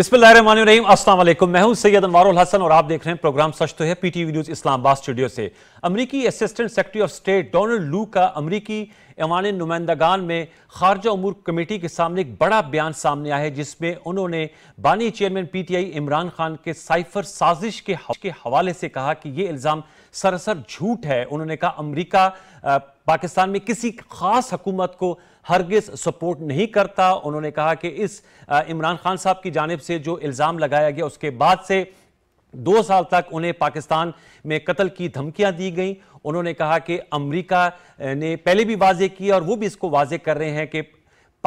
बिस्मिल्लाहिर्रहमानिर्रहीम मैं हूं सैयद हसन और आप देख रहे हैं प्रोग्राम सच तो है इस्लामाबाद स्टूडियो से assistant secretary of state Donald Lu का अमरीकी ऐवान में खारजा उमूर कमेटी के सामने एक बड़ा बयान सामने आया है जिसमें उन्होंने बानी chairman P T I Imran Khan के साइफर साजिश के हवाले से कहा कि ये इल्ज़ाम सरासर झूठ है उन्होंने कहा अमरीका पाकिस्तान में किसी खास हकूमत को हरगिज सपोर्ट नहीं करता उन्होंने कहा कि इस इमरान खान साहब की जानब से जो इल्ज़ाम लगाया गया उसके बाद से दो साल तक उन्हें पाकिस्तान में कत्ल की धमकियां दी गई उन्होंने कहा कि अमेरिका ने पहले भी वाजे किया और वो भी इसको वाजे कर रहे हैं कि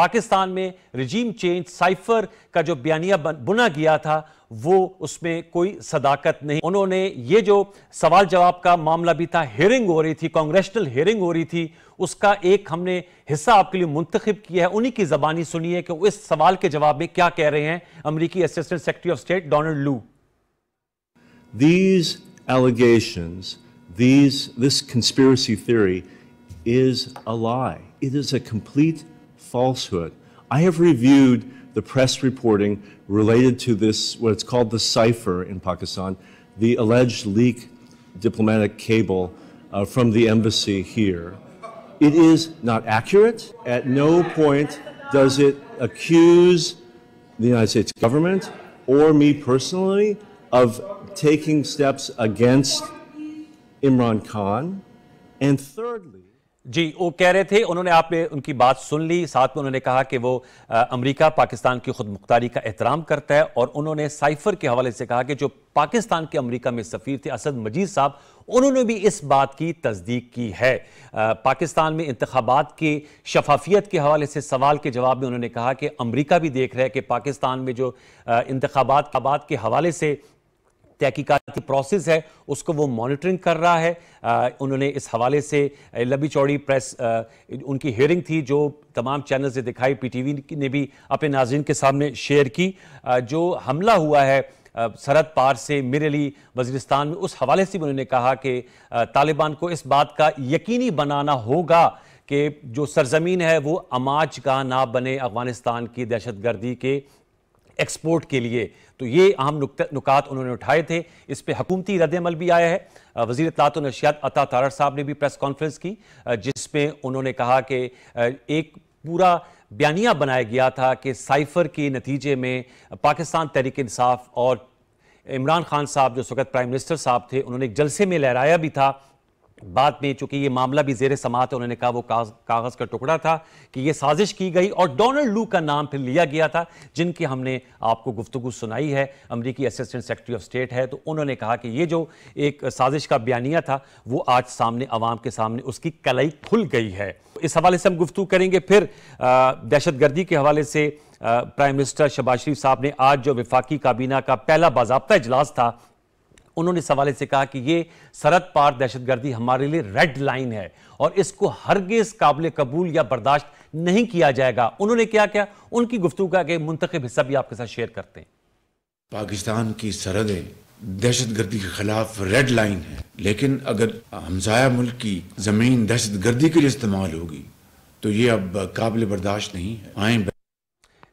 पाकिस्तान में रिजीम चेंज साइफर का जो बयानिया बुना गया था वो उसमें कोई सदाकत नहीं उन्होंने ये जो सवाल जवाब का मामला भी था हेयरिंग हो रही थी कांग्रेसनल हेयरिंग हो रही थी उसका एक हमने हिस्सा आपके लिए मुंतखब किया है उन्हीं की जबानी सुनी है कि इस सवाल के जवाब में क्या कह रहे हैं अमरीकी assistant secretary of state Donald Lu these allegation these this conspiracy theory is a lie. It is a complete falsehood. I have the press reporting related to this, what it's called the cipher in Pakistan, the alleged leak diplomatic cable uh, from the embassy here. It is not accurate. At no point does it accuse the United States government or me personally of taking steps against Imran Khan. And thirdly, जी वो कह रहे थे उन्होंने आपने उनकी बात सुन ली साथ में उन्होंने कहा कि वो अमेरिका पाकिस्तान की खुद मुख्तारी का एहतराम करता है और उन्होंने साइफर के हवाले से कहा कि जो पाकिस्तान के अमेरिका में सफ़ीर थे असद मजीद साहब उन्होंने भी इस बात की तस्दीक की है आ, पाकिस्तान में इंतबात की शफाफियत के हवाले से सवाल के जवाब में उन्होंने कहा कि अमरीका भी देख रहा है कि पाकिस्तान में जो इंतबात के हवाले से तहकीकती प्रोसेस है उसको वो मॉनिटरिंग कर रहा है आ, उन्होंने इस हवाले से लबी चौड़ी प्रेस आ, उनकी हियरिंग थी जो तमाम चैनल से दिखाई पीटीवी ने भी अपने नाजरन के सामने शेयर की आ, जो हमला हुआ है सरहद पार से मिरेली वजरिस्तान में उस हवाले से उन्होंने कहा कि तालिबान को इस बात का यकीनी बनाना होगा कि जो सरजमीन है वो अमाज का ना बने अफगानिस्तान की दहशत गर्दी के एक्सपोर्ट के लिए तो ये अहम नुकात उन्होंने उठाए थे इस पर हकूमती रद्दमल भी आया है वजीर अतलात नशियात अता तारड़ साहब ने भी प्रेस कॉन्फ्रेंस की जिसमें उन्होंने कहा कि एक पूरा बयानिया बनाया गया था कि साइफर के नतीजे में पाकिस्तान तहरीक इंसाफ और इमरान खान साहब जो वक्त प्राइम मिनिस्टर साहब थे उन्होंने एक जलसे में लहराया भी था बाद में चूंकि ये मामला भी जेर समात है उन्होंने कहा वो कागज कागज का टुकड़ा था कि ये साजिश की गई और डोनाल्ड लू का नाम फिर लिया गया था जिनकी हमने आपको गुफ्तगु सुनाई है अमरीकी असिस्टेंट सेक्रेटरी ऑफ स्टेट है तो उन्होंने कहा कि ये जो एक साजिश का बयानिया था वो आज सामने आवाम के सामने उसकी कलाई खुल गई है इस हवाले से हम गुफ्तु करेंगे फिर दहशत गर्दी के हवाले से प्राइम मिनिस्टर शबाज शरीफ साहब ने आज जो विफाकी काबीना का पहला बाबा इजलास था उन्होंने इस हवाले से कहा कि ये सरहद पार दहशतगर्दी हमारे लिए रेड लाइन है और इसको हरगेज काबिल कबूल या बर्दाश्त नहीं किया जाएगा उन्होंने क्या क्या उनकी गुफ्तु का एक मुंतब हिस्सा भी आपके साथ शेयर करते हैं पाकिस्तान की सरहदें दहशत गर्दी के खिलाफ रेड लाइन है लेकिन अगर हमसाया मुल्क की जमीन दहशत गर्दी के लिए इस्तेमाल होगी तो ये अब काबिल बर्दाश्त नहीं है आए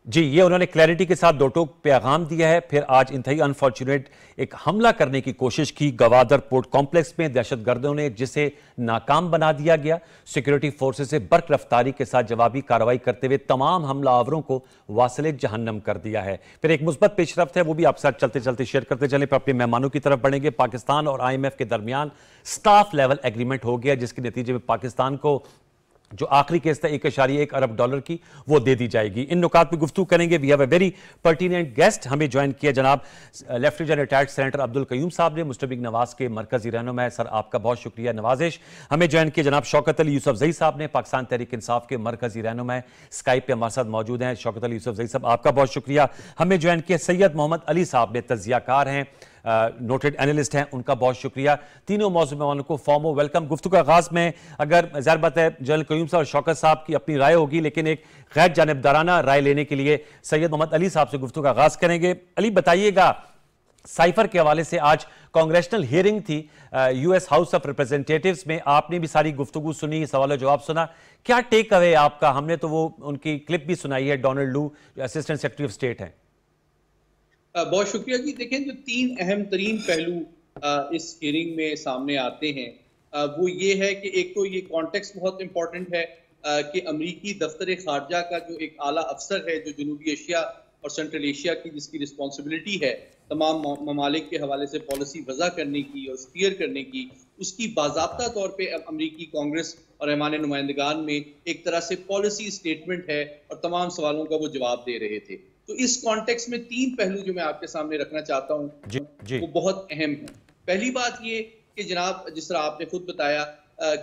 जी ये उन्होंने क्लैरिटी के साथ दो टोक पैगाम दिया है फिर आज इंतई अनफॉर्चुनेट एक हमला करने की कोशिश की गवादर पोर्ट कॉम्प्लेक्स में दहशत गर्दों ने जिसे नाकाम बना दिया गया सिक्योरिटी फोर्सेज से बर्क रफ्तारी के साथ जवाबी कार्रवाई करते हुए तमाम हमलावरों को वासले जहन्नम कर दिया है फिर एक मुस्बत पेशरफ है वो भी आपके साथ चलते चलते शेयर करते चले अपने मेहमानों की तरफ बढ़ेंगे पाकिस्तान और आई के दरमियान स्टाफ लेवल एग्रीमेंट हो गया जिसके नतीजे में पाकिस्तान को जो आखिरी केस था एक अशारी एक अरब डॉलर की वो दे दी जाएगी इन नुकात पर गुफ्तू करेंगे we have a very pertinent guest हमें ज्वाइन किया जनाब lieutenant retired senator Abdul Qayyum sahab ने मुस्तबिक नवाज के मरकजी रहनुमा है सर आपका बहुत शुक्रिया नवाजिश हमें ज्वाइन किया जनाब शौकत अली यूसफ जई साहब ने पाकिस्तान तहरीक इंसाफ के मरकजी रहनुमा है स्काइप पर हमारे साथ मौजूद हैं शौकत अली यूसफ जई साहब आपका बहुत शुक्रिया हमें ज्वाइन किया सैयद मोहम्मद अली साहब ने कार हैं नोटेड एनालिस्ट हैं उनका बहुत शुक्रिया तीनों मौजूद मेहमानों को फॉर्मो वेलकम गुफ्तु का आगाज में अगर ज़ाहिर बात है जनरल कयूम साहब और शौकत साहब की अपनी राय होगी लेकिन एक गैर जानबदाराना राय लेने के लिए सैयद मोहम्मद अली साहब से गुफ्तु का आगाज करेंगे अली बताइएगा साइफर के हवाले से आज कांग्रेसनल हियरिंग थी यूएस हाउस ऑफ रिप्रेजेंटेटिव्स में आपने भी सारी गुफ्तगु सुनी सवाल जवाब सुना क्या टेक अवे आपका हमने तो वो उनकी क्लिप भी सुनाई है डोनाल्ड लू असिस्टेंट सेक्रेटरी ऑफ स्टेट हैं बहुत शुक्रिया जी देखें जो तीन अहम तरीन पहलू इस हियरिंग में सामने आते हैं वो ये है कि एक तो ये कॉन्टेक्स्ट बहुत इम्पॉर्टेंट है कि अमरीकी दफ्तर खारजा का जो एक आला अफसर है जो जनूबी एशिया और सेंट्रल एशिया की जिसकी रिस्पॉन्सिबिलिटी है तमाम ममालिक के हवाले से पॉलिसी वजह करने की और स्टीयर करने की उसकी बाबा तौर पर अमरीकी कांग्रेस और ऐमान नुमाइंदगान में एक तरह से पॉलिसी स्टेटमेंट है और तमाम सवालों का वो जवाब दे रहे थे तो इस कॉन्टेक्स में तीन पहलू जो मैं आपके सामने रखना चाहता हूँ वो बहुत अहम है पहली बात ये कि जनाब जिस तरह आपने खुद बताया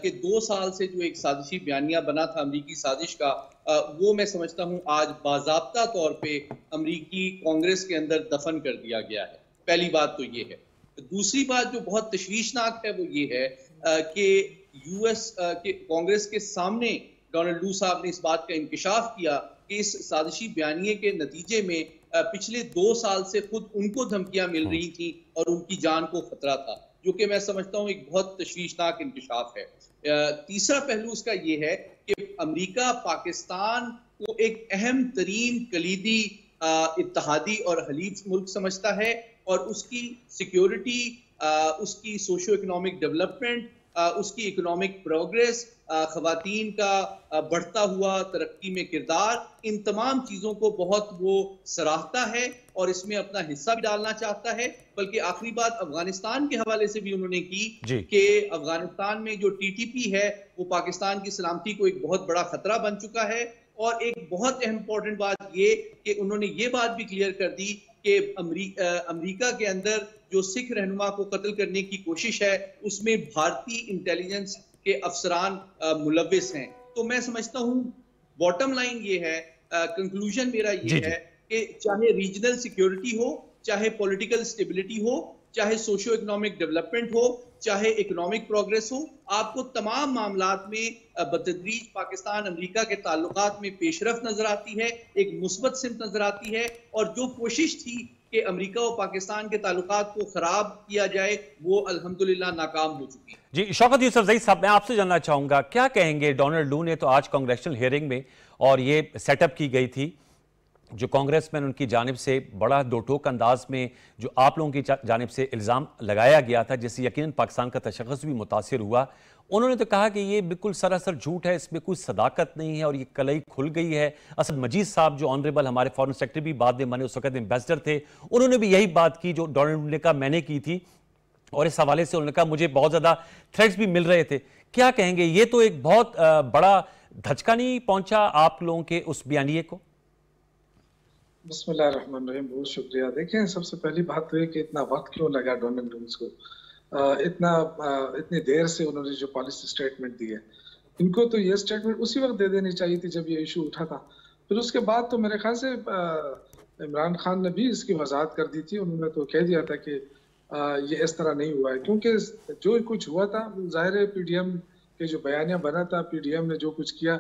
कि दो साल से जो एक साजिशी बयानिया बना था अमरीकी साजिश का वो मैं समझता हूँ आज बाबा तौर पर अमरीकी कांग्रेस के अंदर दफन कर दिया गया है पहली बात तो ये है दूसरी बात जो बहुत तशवीशनाक है वो ये है कि यूएस के कांग्रेस के सामने डोनाल्ड लू साहब ने इस बात का इंकशाफ किया कि इस साजिशी बयानी के नतीजे में पिछले दो साल से खुद उनको धमकियां मिल हाँ। रही थी और उनकी जान को खतरा था जो कि मैं समझता हूँ एक बहुत तश्वीशनाक इंकशाफ है तीसरा पहलू उसका यह है कि अमेरिका पाकिस्तान को एक अहम तरीन कलीदी इतिहादी और हलीफ मुल्क समझता है और उसकी सिक्योरिटी उसकी सोशो इकोनॉमिक डेवलपमेंट उसकी इकोनॉमिक प्रोग्रेस खातन का बढ़ता हुआ तरक्की में किरदार इन तमाम चीज़ों को बहुत वो सराहता है और इसमें अपना हिस्सा भी डालना चाहता है बल्कि आखिरी बात अफगानिस्तान के हवाले से भी उन्होंने की कि अफगानिस्तान में जो टी टी पी है वो पाकिस्तान की सलामती को एक बहुत बड़ा खतरा बन चुका है और एक बहुत इंपॉर्टेंट बात ये कि उन्होंने ये बात भी क्लियर कर दी कि अमरीका के अंदर जो सिख रहनुमा को कत्ल करने की कोशिश है उसमें भारतीय इंटेलिजेंस के अफसरान मुलविस हैं तो मैं समझता हूं बॉटम लाइन ये है कंक्लूजन मेरा ये है कि चाहे रीजनल सिक्योरिटी हो चाहे पॉलिटिकल स्टेबिलिटी हो चाहे सोशो इकोनॉमिक डेवलपमेंट हो चाहे इकोनॉमिक प्रोग्रेस हो आपको तमाम मामला में बतदरीज पाकिस्तान अमेरिका के ताल्लुक में पेशरफ नजर आती है एक मुस्बत सिमत नजर आती है और जो कोशिश थी कि अमेरिका और पाकिस्तान के ताल्लुक को ख़राब किया जाए वो अलहमदुल्ला नाकाम हो चुकी है जी शौकत यूसुफ जई साहब मैं आपसे जानना चाहूंगा क्या कहेंगे डोनाल्ड लू ने तो आज कांग्रेशनल हियरिंग में और ये सेटअप की गई थी जो कांग्रेस मैन उनकी जानब से बड़ा दो टोक अंदाज में जो आप लोगों की जानब से इल्ज़ाम लगाया गया था जिससे यकीन पाकिस्तान का तशखस भी मुतासर हुआ उन्होंने तो कहा कि ये बिल्कुल सरासर झूठ है इसमें कोई सदाकत नहीं है और ये कलई खुल गई है असद मजीद साहब जो ऑनरेबल हमारे फॉरन सेक्रेटरी भी बाद में माने उस वक्त एम्बेसडर थे उन्होंने भी यही बात की जो डोनाल्ड ने कहा मैंने की थी और इस हवाले से उन्होंने कहा मुझे बहुत ज़्यादा थ्रेट्स भी मिल रहे थे क्या कहेंगे ये तो एक बहुत बड़ा धचका नहीं पहुंचा आप लोगों के उस बयानिए को बसमिल बहुत शुक्रिया देखें सबसे पहली बात तो है कि इतना वक्त क्यों लगा डोनल्ड रूम्स को इतना इतनी देर से उन्होंने जो पॉलिसी स्टेटमेंट दी है इनको तो ये स्टेटमेंट उसी वक्त दे देनी चाहिए थी जब ये इशू उठा था फिर उसके बाद तो मेरे ख्याल से इमरान खान ने भी इसकी वजाहत कर दी थी उन्होंने तो कह दिया था कि ये इस तरह नहीं हुआ है क्योंकि जो कुछ हुआ था ज़ाहिर है पी डी एम के जो बयानिया बना था पी डी एम ने जो कुछ किया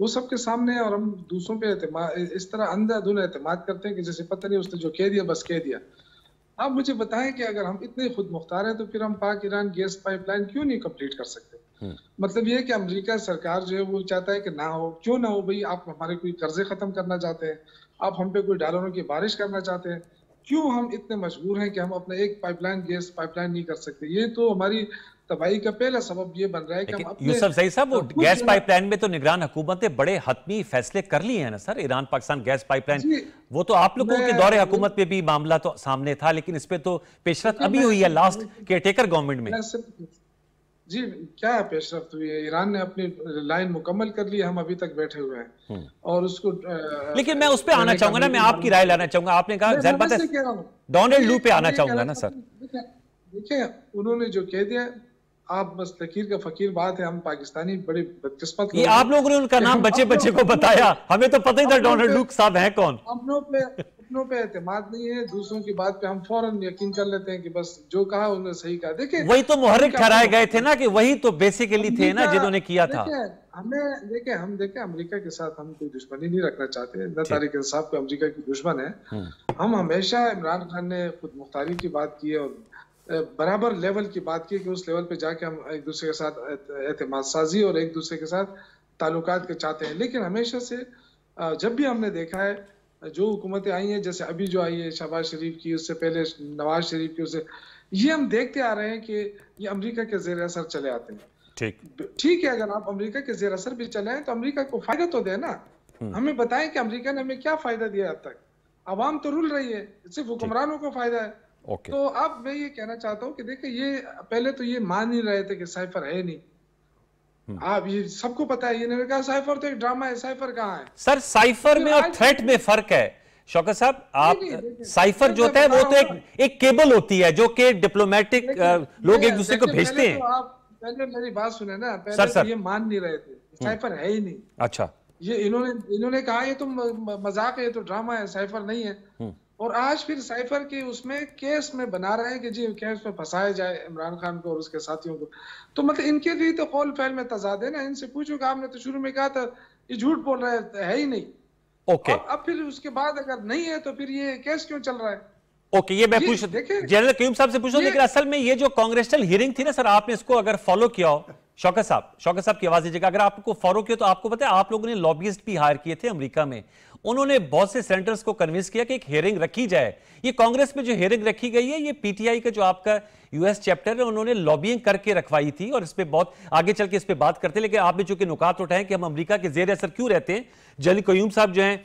वो सबके सामने है और हम दूसरों पे इस तरह अंधाधुन अहतमाद करते हैं कि जैसे पता नहीं उसने जो कह दिया बस कह दिया आप मुझे बताएं कि अगर हम इतने खुद मुख्तार हैं तो फिर हम पाक ईरान गैस पाइपलाइन क्यों नहीं कंप्लीट कर सकते हम्म। मतलब यह कि अमेरिका सरकार जो है वो चाहता है कि ना हो क्यों ना हो भाई आप हमारे कोई कर्जे खत्म करना चाहते हैं आप हम पे कोई डॉलरों की बारिश करना चाहते हैं क्यों हम इतने मजबूर हैं कि हम अपना एक पाइपलाइन गैस पाइपलाइन नहीं कर सकते ये तो हमारी तबाही तो का पहला सबब ये बन रहा है कि यूसुफ जई साहब वो तो गैस पाइपलाइन में तो निगरान हुकूमतें बड़े हतमी फैसले कर लिए हैं ना sir Iran Pakistan gas pipeline वो तो आप लोगों के दौरे हुकूमत पे भी मामला तो सामने था लेकिन इस पर तो पेशरफ अभी हुई है लास्ट केयरटेकर गवर्नमेंट में जी क्या पेशरफ हुई है ईरान ने अपनी लाइन मुकम्मल कर ली हम अभी तक बैठे हुए हैं हम्म। और उसको आ, लेकिन मैं उस पर आना चाहूंगा ना मैं आपकी राय लाना चाहूंगा आपने कहा डोनाल्ड लू पे आना चाहूंगा ना सर देखिए उन्होंने जो कह दिया आप बस लकीर का फकीर बात है हम पाकिस्तानी बड़े बदकिस्मत ये आप लोगों ने उनका नाम बच्चे बच्चे को बताया हमें तो पता ही था डोनाल्ड डूक साहब है कौन अपनों पे अपनों पे एतमाद नहीं है दूसरों की बात पे हम फौरन यकीन कर लेते हैं कि बस जो कहा उन्होंने सही कहा देखिए वही तो मुहर्रिक ठहराए गए थे ना कि वही तो बेसिकली थे ना जिन्होंने किया था हमें देखे हम देखे अमेरिका के साथ हम कोई दुश्मनी नहीं रखना चाहते न तारिक इंसाफ को अमेरिका की दुश्मन है हम्म। हम हमेशा इमरान खान ने खुद मुख्तारी की बात की है और बराबर लेवल की बात की कि उस लेवल पे जाके हम एक दूसरे के साथ एतम साजी और एक दूसरे के साथ ताल्लुक के चाहते हैं लेकिन हमेशा से जब भी हमने देखा है जो हुकूमतें आई हैं जैसे अभी जो आई है शहबाज शरीफ की उससे पहले नवाज शरीफ की उससे ये हम देखते आ रहे हैं कि ये अमरीका के जेर असर चले आते हैं ठीक ठीक है अगर आप अमरीका के जेर असर भी चले तो अमरीका को फायदा तो देना हम्म। हमें बताएं कि अमरीका ने हमें क्या फायदा दिया अब तक आवाम तो रुल रही है सिर्फ हुक्मरानों को फायदा है ओके तो अब मैं ये कहना चाहता हूँ कि देखिए ये पहले तो ये मान ही रहे थे कि साइफर है नहीं आप हम्म। ये सबको पता है ये कहा साइफर तो एक ड्रामा है साइफर कहाँ है सर साइफर में और थ्रेट में फर्क है शौकत साहब आप नहीं, नहीं, नहीं, साइफर जो होता है वो तो एक एक केबल होती है जो कि डिप्लोमेटिक लोग एक दूसरे को भेजते हैं तो पहले मेरी बात सुने ना पहले सर, तो सर, ये मान नहीं रहे थे साइफर हम्म। है ही नहीं अच्छा ये इन्होंने इन्होंने कहा ये तो मजाक है ये तो ड्रामा है साइफर नहीं है हम्म। और आज फिर साइफर के उसमें केस में बना रहे हैं कि जी केस में फंसाया जाए इमरान खान को और उसके साथियों को तो मतलब इनके भी तो कौल फैल में तजाद है ना इनसे पूछो कि आपने तो शुरू में कहा था ये झूठ बोल रहा है, तो है ही नहीं ओके okay. अब फिर उसके बाद अगर नहीं है तो फिर ये केस क्यों चल रहा है ओके okay, ये मैं पूछ जनरल क्यूम साहब से पूछ लेकिन असल में ये जो कांग्रेसल हियरिंग थी ना सर आपने इसको अगर फॉलो किया हो शौकत साहब शौकत साहब की आवाज दीजिएगा अगर आपको फॉलो किया तो आपको पता है आप लोगों ने लॉबिस्ट भी हायर किए थे अमेरिका में उन्होंने बहुत से सेंटर्स को कन्विंस किया कि एक हेयरिंग रखी जाए ये कांग्रेस में जो हेयरिंग रखी गई है ये पीटीआई का जो आपका यूएस चैप्टर है उन्होंने लॉबिंग करके रखवाई थी और इस पर बहुत आगे चल के इस पर बात करते लेकिन आपने चूंकि नुकात उठाए कि हम अमरीका के जेर असर क्यों रहते हैं जली कयूम साहब जो है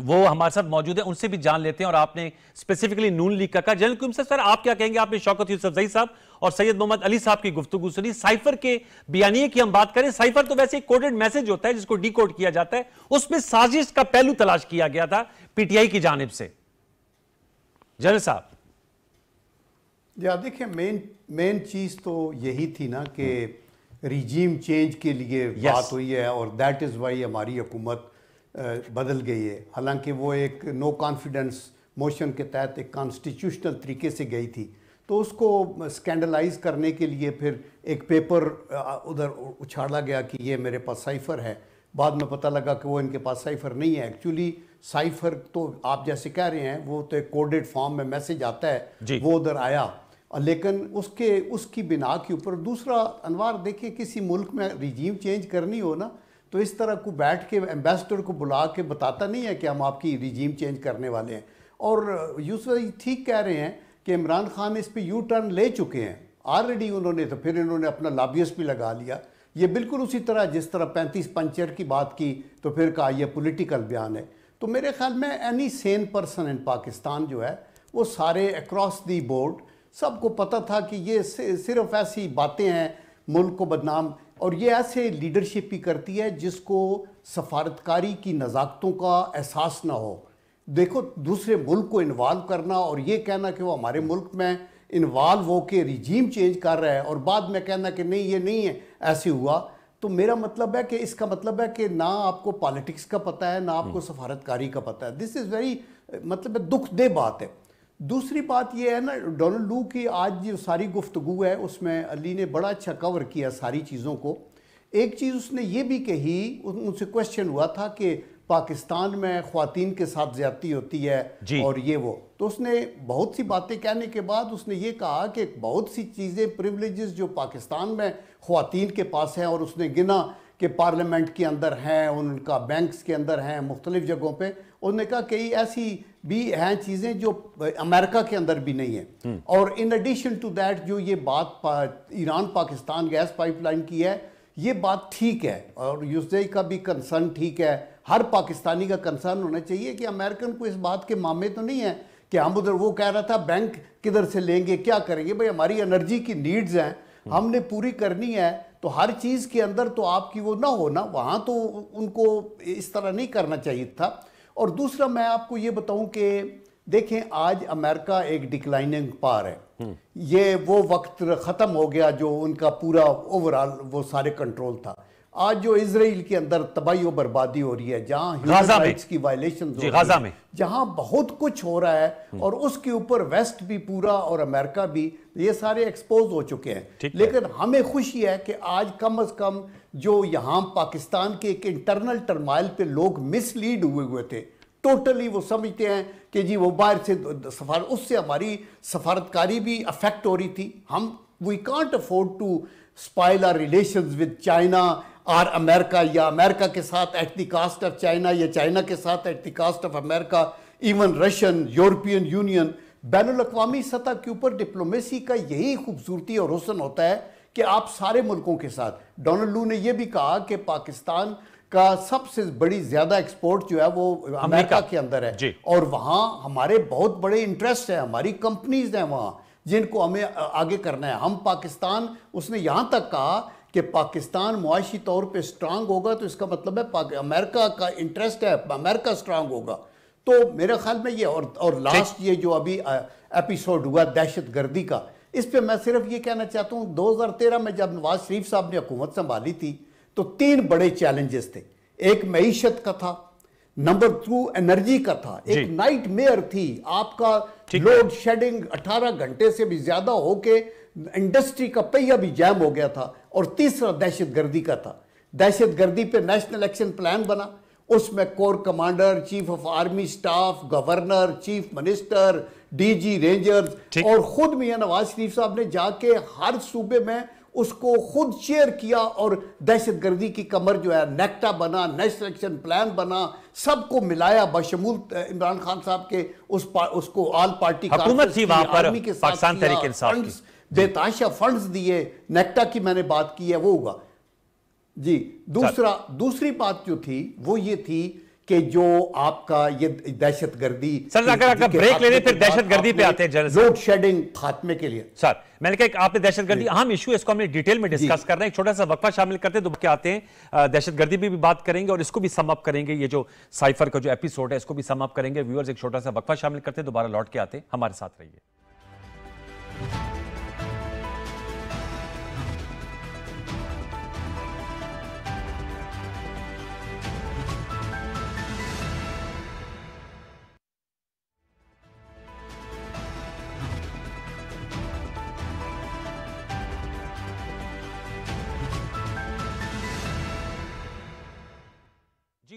वो हमारे साथ मौजूद है उनसे भी जान लेते हैं और आपने स्पेसिफिकली नून लीग का कहा जनरल से सर आप क्या कहेंगे आपने शौकत यूसफ जई साहब और सैयद मोहम्मद अली साहब की गुफ्तु सुनी साइफर के बयानिए की हम बात करें साइफर तो वैसे कोडेड मैसेज होता है जिसको डी किया जाता है उसमें साजिश का पहलू तलाश किया गया था पीटीआई की जानब से जनरल साहब या देखिए मेन मेन चीज तो यही थी ना कि रिजीम चेंज के लिए yes. बात हुई है और दैट इज वाई हमारी हुकूमत बदल गई है हालांकि वो एक नो कॉन्फिडेंस मोशन के तहत एक कॉन्स्टिट्यूशनल तरीके से गई थी तो उसको स्कैंडलाइज करने के लिए फिर एक पेपर उधर उछाड़ा गया कि ये मेरे पास साइफर है बाद में पता लगा कि वो इनके पास साइफर नहीं है एक्चुअली साइफर तो आप जैसे कह रहे हैं वो तो एक कोडेड फॉर्म में मैसेज आता है वो उधर आया लेकिन उसके उसकी बिना के ऊपर दूसरा अनवार देखिए किसी मुल्क में रिजीम चेंज करनी हो ना तो इस तरह को बैठ के एम्बेसडर को बुला के बताता नहीं है कि हम आपकी रिजीम चेंज करने वाले हैं और uh, यूसुफ ठीक कह रहे हैं कि इमरान खान इस पर यू टर्न ले चुके हैं ऑलरेडी उन्होंने तो फिर इन्होंने अपना लाबियस भी लगा लिया ये बिल्कुल उसी तरह जिस तरह पैंतीस पंचर की बात की तो फिर कहा यह पोलिटिकल बयान है तो मेरे ख्याल में any sane person in Pakistan जो है वो सारे अक्रॉस दी बोर्ड सबको पता था कि ये सिर्फ ऐसी बातें हैं मुल्क को बदनाम और ये ऐसे लीडरशिप ही करती है जिसको सफारतकारी की नज़ाकतों का एहसास ना हो देखो दूसरे मुल्क को इन्वाल्व करना और ये कहना कि वो हमारे मुल्क में इन्वाल्व हो के रिजीम चेंज कर रहा है और बाद में कहना कि नहीं ये नहीं है ऐसे हुआ तो मेरा मतलब है कि इसका मतलब है कि ना आपको पॉलिटिक्स का पता है ना आपको सफारतकारी का पता है दिस इज़ वेरी मतलब दुख दे बात है दूसरी बात यह है ना डोनल्ड लू की आज जो सारी गुफ्तु है उसमें अली ने बड़ा अच्छा कवर किया सारी चीज़ों को एक चीज़ उसने ये भी कही उनसे क्वेश्चन हुआ था कि पाकिस्तान में ख़वातीन के साथ ज़्यादती होती है और ये वो तो उसने बहुत सी बातें कहने के बाद उसने ये कहा कि बहुत सी चीज़ें प्रिवलेजेस जो पाकिस्तान में ख़वातीन के पास हैं और उसने गिना कि पार्लियामेंट के अंदर हैं उनका बैंक्स के अंदर हैं मुख्तलिफ़ जगहों पर उन्होंने कहा कई ऐसी भी हैं चीज़ें जो अमेरिका के अंदर भी नहीं है हम्म। और इन एडिशन टू दैट जो ये बात पा, ईरान पाकिस्तान गैस पाइपलाइन की है ये बात ठीक है और यूसई का भी कंसर्न ठीक है हर पाकिस्तानी का कंसर्न होना चाहिए कि अमेरिकन को इस बात के मामे तो नहीं है कि हम उधर वो कह रहा था बैंक किधर से लेंगे क्या करेंगे भाई हमारी एनर्जी की नीड्स हैं हम्म। हमने पूरी करनी है तो हर चीज़ के अंदर तो आपकी वो ना हो ना वहाँ तो उनको इस तरह नहीं करना चाहिए था और दूसरा मैं आपको ये बताऊं कि देखें आज अमेरिका एक डिक्लाइनिंग पार है हम्म। ये वो वक्त ख़त्म हो गया जो उनका पूरा ओवरऑल वो सारे कंट्रोल था आज जो इसराइल के अंदर तबाही और बर्बादी हो रही है जहाँ की वायलेशन गाजा में जहाँ बहुत कुछ हो रहा है हम्म। और उसके ऊपर वेस्ट भी पूरा और अमेरिका भी ये सारे एक्सपोज हो चुके हैं लेकिन है। हमें खुशी है कि आज कम अज कम जो यहाँ पाकिस्तान के एक इंटरनल टर्माइल पे लोग मिसलीड हुए हुए थे टोटली वो समझते हैं कि जी वो बाहर से सफार उससे हमारी सफारतकारी भी अफेक्ट हो रही थी हम we can't afford to spoil our relation with China or America या अमेरिका के साथ at the cost of China या चाइना के साथ at the cost of America even Russian European Union बैन अवी सतह के ऊपर डिप्लोमेसी का यही खूबसूरती और रोशन होता है कि आप सारे मुल्कों के साथ डोनाल्ड लू ने यह भी कहा कि पाकिस्तान का सबसे बड़ी ज्यादा एक्सपोर्ट जो है वो अमेरिका के अंदर है और वहाँ हमारे बहुत बड़े इंटरेस्ट हैं हमारी कंपनीज हैं वहाँ जिनको हमें आगे करना है हम पाकिस्तान उसने यहाँ तक कहा कि पाकिस्तान मुआशी तौर पे स्ट्रांग होगा तो इसका मतलब है अमेरिका का इंटरेस्ट है अमेरिका स्ट्रांग होगा तो मेरे ख्याल में ये और और लास्ट ये जो अभी एपिसोड हुआ दहशत गर्दी का इस पर मैं सिर्फ ये कहना चाहता हूँ 2013 में जब नवाज शरीफ साहब ने हुकूमत संभाली थी तो तीन बड़े चैलेंजेस थे एक मीशत का था नंबर टू एनर्जी का था एक नाइट मेयर थी आपका लोड शेडिंग अठारह घंटे से भी ज्यादा होके इंडस्ट्री का पहिया भी जैम हो गया था और तीसरा दहशत गर्दी का था दहशत गर्दी पर नेशनल एक्शन प्लान बना उसमें core commander chief of army staff governor chief minister DG Rangers और खुद मियाँ नवाज शरीफ साहब ने जाके हर सूबे में उसको खुद शेयर किया और दहशत गर्दी की कमर जो है नेक्टा बना नेशनल एक्शन प्लान बना सबको मिलाया बशमूल इमरान खान साहब के उस पा, उसको आल पार्टी का पर पाकिस्तान तहरीक इंसाफ बेताशा फंड्स दिए नेक्टा की मैंने बात की है वो होगा जी दूसरा दूसरी बात जो थी वो ये थी कि जो आपका ये दहशत गर्दी सर अगर आपका ब्रेक लेने तो फिर दहशत गर्दी पे आते हैं लोड शेडिंग खात्मे के लिए सर मैंने कहा आपने दहशत गर्दी अहम इशू है इसको हमने डिटेल में डिस्कस कर रहे हैं एक छोटा सा वक्फा शामिल करते हैं दुबके आते हैं दहशत गर्दी भी, भी बात करेंगे और इसको भी सम करेंगे ये जो साइफर का जो एपिसोड है इसको भी सम करेंगे व्यूअर्स एक छोटा सा वक्फा शामिल करते हैं दोबारा लौट के आते हैं हमारे साथ रहिए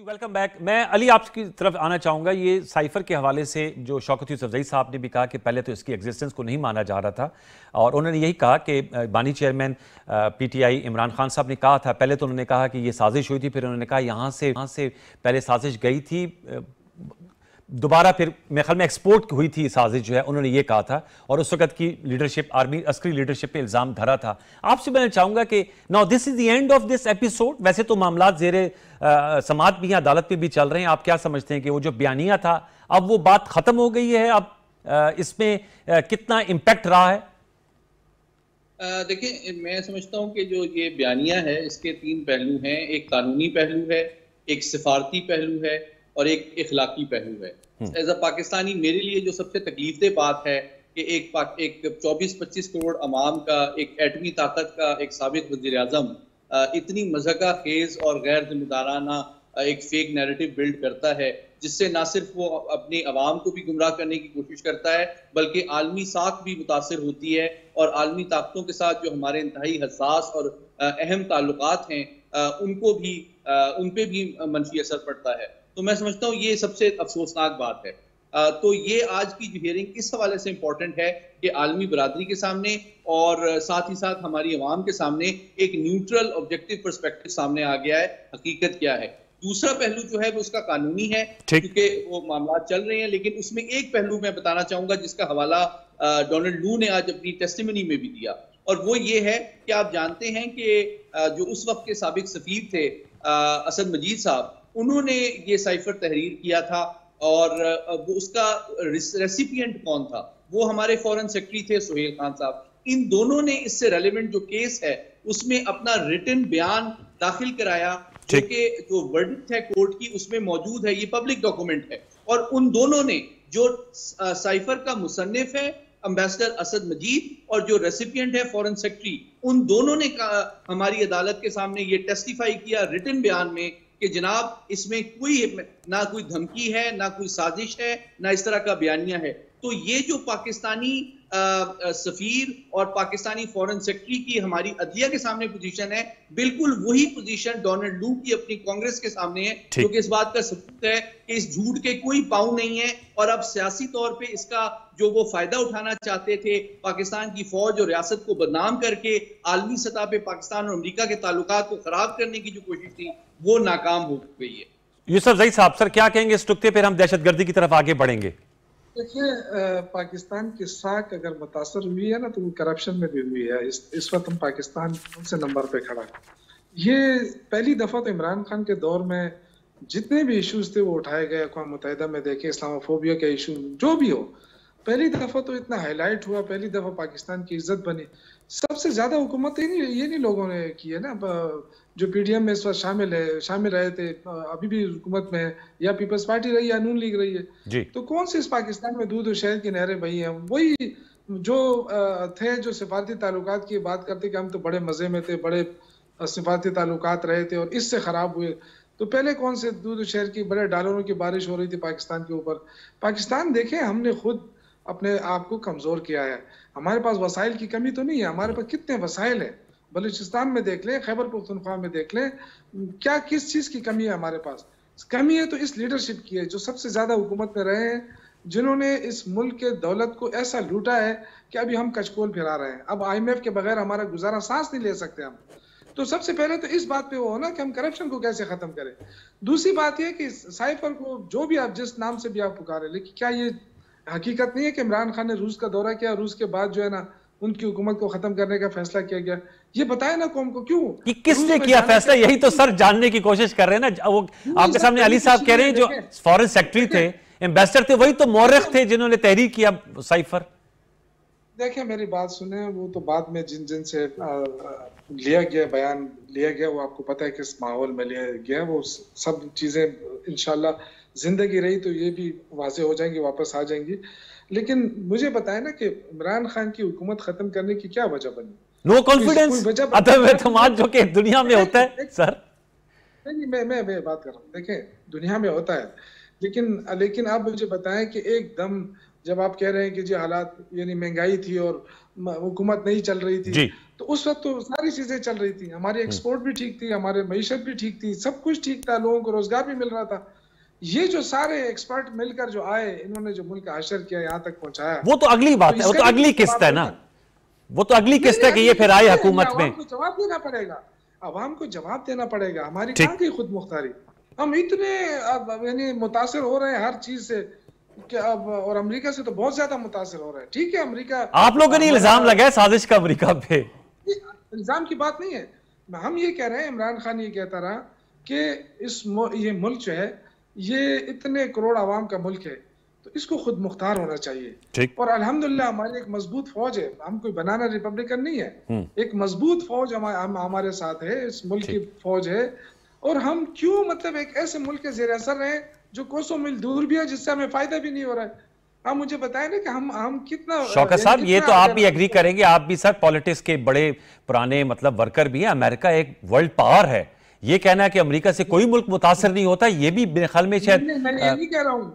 वेलकम बैक मैं अली आपकी तरफ आना चाहूँगा ये साइफर के हवाले से जो शौकत यूसफ साहब ने भी कहा कि पहले तो इसकी एग्जिस्टेंस को नहीं माना जा रहा था और उन्होंने यही कहा कि बानी चेयरमैन पीटीआई इमरान खान साहब ने कहा था पहले तो उन्होंने कहा कि ये साजिश हुई थी फिर उन्होंने कहा यहाँ से यहाँ से पहले साजिश गई थी दोबारा फिर मेरे ख्याल में एक्सपोर्ट हुई थी साजिश जो है उन्होंने ये कहा था और उस वक्त की लीडरशिप आर्मी अस्करी लीडरशिप पे इल्ज़ाम धरा था आपसे मैं चाहूँगा कि now this is the end of this episode वैसे तो मामला जेर समात भी हैं अदालत पर भी चल रहे हैं आप क्या समझते हैं कि वो जो बयानिया था अब वो बात ख़त्म हो गई है अब इसमें कितना इम्पेक्ट रहा है देखिए मैं समझता हूँ कि जो ये बयानिया है इसके तीन पहलू हैं एक कानूनी पहलू है एक सिफारती पहलू है और एक इखलाकी पहलू है एज हम्म। अ पाकिस्तानी मेरे लिए जो सबसे तकलीफदेह बात है कि एक पाक, एक 24-25 करोड़ अवाम का एक एटमी ताकत का एक सबक वजीर अजम इतनी मजहका खेज और गैर जिम्मेदाराना एक फेक नैरेटिव बिल्ड करता है जिससे ना सिर्फ वो अपनी आवाम को भी गुमराह करने की कोशिश करता है बल्कि आलमी साख भी मुतासर होती है और आलमी ताकतों के साथ जो हमारे इंतहाई हसास और अहम ताल्लुक हैं उनको भी उन पर भी मनफी असर पड़ता है तो मैं समझता हूँ ये सबसे अफसोसनाक बात है तो ये आज की हियरिंग इस हवाले से इम्पोर्टेंट है कि आलमी बरदरी के सामने और साथ ही साथ हमारी आवाम के सामने एक न्यूट्रल ऑब्जेक्टिव परस्पेक्टिव सामने आ गया है हकीकत क्या है दूसरा पहलू जो है वो उसका कानूनी है क्योंकि वो मामला चल रहे हैं लेकिन उसमें एक पहलू मैं बताना चाहूंगा जिसका हवाला डोनाल्ड लू ने आज अपनी टेस्टिमनी में भी दिया और वो ये है कि आप जानते हैं कि जो उस वक्त के सबक सफीर थे असद मजीद साहब उन्होंने ये साइफर तहरीर किया था और वो उसका रेसिपियंट कौन था वो हमारे फॉरेन सेक्रेटरी थे सुहेल खान साहब इन दोनों ने इससे रेलिवेंट जो केस है उसमें अपना रिटर्न बयान दाखिल कराया क्योंकि जो वर्डिक्ट है कोर्ट की उसमें मौजूद है ये पब्लिक डॉक्यूमेंट है और उन दोनों ने जो साइफर का मुसनफ है अम्बेसडर असद मजीद और जो रेसिपियंट है फॉरेन सेक्रेटरी उन दोनों ने हमारी अदालत के सामने ये टेस्टिफाई किया रिटर्न बयान में कि जनाब इसमें कोई ना कोई धमकी है ना कोई साजिश है ना इस तरह का बयानिया है तो ये जो पाकिस्तानी सफीर और पाकिस्तानी फॉरेन सेक्रेटरी की हमारी अदलिया के सामने पोजीशन है बिल्कुल वही पोजीशन डोनाल्ड लू की अपनी कांग्रेस के सामने है जो कि इस बात का सबूत है कि इस झूठ के कोई पाव नहीं है और अब सियासी तौर पे इसका जो वो फायदा उठाना चाहते थे पाकिस्तान की फौज और रियासत को बदनाम करके आलमी सतह पर पाकिस्तान और अमरीका के ताल्लुक को खराब करने की जो कोशिश थी वो नाकाम हो गई है यूसफ जई साहब सर क्या कहेंगे इस टुकते फिर हम दहशतगर्दी की तरफ आगे बढ़ेंगे देखिए पाकिस्तान की साख अगर मुतासर हुई है ना तो वो करप्शन में भी हुई है इस इस वक्त हम पाकिस्तान कौन से नंबर पे खड़ा ये पहली दफ़ा तो इमरान खान के दौर में जितने भी इश्यूज थे वो उठाए गए अकवा मुतहदा में देखे इस्लामोफोबिया के इशू जो भी हो पहली दफ़ा तो इतना हाईलाइट हुआ पहली दफ़ा पाकिस्तान की इज्जत बनी सबसे ज्यादा हुकूमत तो ये नहीं लोगों ने की है ना जो पीडीएम में इस वक्त शामिल है शामिल रहे थे अभी भी हुकूमत में या पीपल्स पार्टी रही या नून लीग रही है जी। तो कौन से इस पाकिस्तान में दूध और शहर की नहरें बही हैं वही जो थे जो सिफारती ताल्लुकात की बात करते कि हम तो बड़े मज़े में थे बड़े सिफारती ताल्लुक रहे थे और इससे ख़राब हुए तो पहले कौन से दूध शहर की बड़े डालरों की बारिश हो रही थी पाकिस्तान के ऊपर पाकिस्तान देखें हमने खुद अपने आप को कमज़ोर किया है हमारे पास वसाइल की कमी तो नहीं है हमारे पास कितने वसाइल है बलूचिस्तान में देख लें खैबर पुख्तनख्वा में देख लें क्या किस चीज़ की कमी है हमारे पास कमी है तो इस लीडरशिप की है जो सबसे ज़्यादा हुकूमत में रहे हैं जिन्होंने इस मुल्क के दौलत को ऐसा लूटा है कि अभी हम कचकोल फिरा रहे हैं अब आईएमएफ के बगैर हमारा गुजारा सांस नहीं ले सकते हम तो सबसे पहले तो इस बात पे वो होना कि हम करप्शन को कैसे ख़त्म करें दूसरी बात यह कि साइफर को जो भी आप जिस नाम से भी आप पुकारें लेकिन क्या ये हकीकत नहीं है कि इमरान खान ने रूस का दौरा किया रूस के बाद जो है ना उनकी हुकूमत को खत्म करने का फैसला किया गया ये बताए ना कौम को क्यों कि किसने किया फैसला यही तो सर जानने की कोशिश कर रहे हैं ना वो आपके सामने अली साहब कह रहे हैं जो फॉरेन सेक्रेटरी थे एम्बेसडर थे वही तो मौरख थे जिन्होंने तहरीक किया साइफर देखिए मेरी बात सुने वो तो बाद में जिन जिन से लिया गया बयान लिया गया वो आपको पता है किस माहौल में लिया गया वो सब चीजें इंशाल्लाह ज़िंदगी रही तो ये भी वाजे हो जाएंगी वापस आ जाएंगी लेकिन मुझे बताया ना कि इमरान खान की हुकूमत खत्म करने की क्या वजह बनी नो कॉन्फिडेंस जो कि दुनिया में होता है सर नहीं मैं मैं मैं बात कर रहा हूँ देखें दुनिया में होता है लेकिन लेकिन आप मुझे बताएं कि एकदम जब आप कह रहे हैं कि जी हालात यानी महंगाई थी और हुकूमत नहीं चल रही थी तो उस वक्त तो सारी चीजें चल रही थी हमारी एक्सपोर्ट हम्म। भी ठीक थी हमारे मीशत भी ठीक थी सब कुछ ठीक था लोगों को रोजगार भी मिल रहा था ये जो सारे एक्सपर्ट मिलकर जो आए इन्होंने जो मुल्क आशर किया यहाँ तक पहुंचाया वो तो अगली बात तो है वो तो अगली किस्त है ना वो तो अगली किस्त है कि ये फिर आए हुकूमत में जवाब देना पड़ेगा आवाम को जवाब देना पड़ेगा हमारी कहां की खुद मुख्तारी हम इतने यानी मुतासर हो रहे हैं हर चीज से कि अब और अमेरिका से तो बहुत ज्यादा मुतासर हो रहे हैं ठीक है अमेरिका आप लोगों ने इल्जाम लगाया साजिश का अमेरिका पे इल्जाम की बात नहीं है हम ये कह रहे हैं इमरान खान ये कहता रहा कि इस ये मुल्क जो है ये इतने करोड़ आवाम का मुल्क है तो इसको खुद मुख्तार होना चाहिए और अल्हम्दुलिल्लाह हमारी एक मजबूत फौज है हम कोई बनाना रिपब्लिकन नहीं है हम्म। एक मजबूत फौज हम, हम हमारे साथ है इस मुल्क की फौज है और हम क्यों मतलब एक ऐसे मुल्क के जेर असर रहे जो कोसों मिल दूर भी है जिससे हमें फायदा भी नहीं हो रहा है आप मुझे बताएं ना कि हम हम कितना शौकत साहब ये तो आप भी एग्री करेंगे आप भी सर पॉलिटिक्स के बड़े पुराने मतलब वर्कर भी हैं अमेरिका एक वर्ल्ड पावर है ये कहना है कि अमेरिका से कोई मुल्क मुतासर नहीं होता ये भी मेरे ख्याल में शायद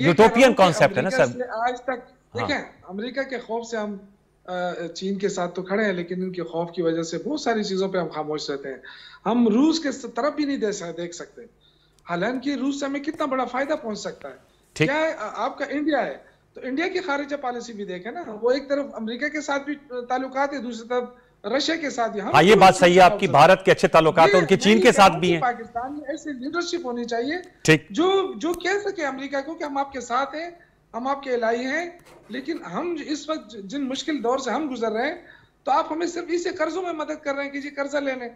यूटोपियन कॉन्सेप्ट है ना सर आज तक हाँ। देखें अमेरिका के खौफ से हम चीन के साथ तो खड़े हैं लेकिन इनके खौफ की वजह से बहुत सारी चीजों पर हम खामोश रहते हैं हम रूस के तरफ भी नहीं देख सकते हालांकि रूस से हमें कितना बड़ा फायदा पहुंच सकता है क्या है आपका इंडिया है तो इंडिया की खारिजा पॉलिसी भी देखें ना वो एक तरफ अमेरिका के साथ भी ताल्लुकात है दूसरी तरफ रशिया के साथ यहाँ हाँ ये तो बात सही है आपकी भारत के अच्छे ताल्लुक है उनके चीन के साथ भी तो हैं पाकिस्तान में ऐसी लीडरशिप होनी चाहिए ठीक जो जो कह सके अमेरिका को कि हम आपके साथ हैं हम आपके इलाई हैं लेकिन हम इस वक्त जिन मुश्किल दौर से हम गुजर रहे हैं तो आप हमें सिर्फ इसे कर्जों में मदद कर रहे हैं कि जी कर्जा लेने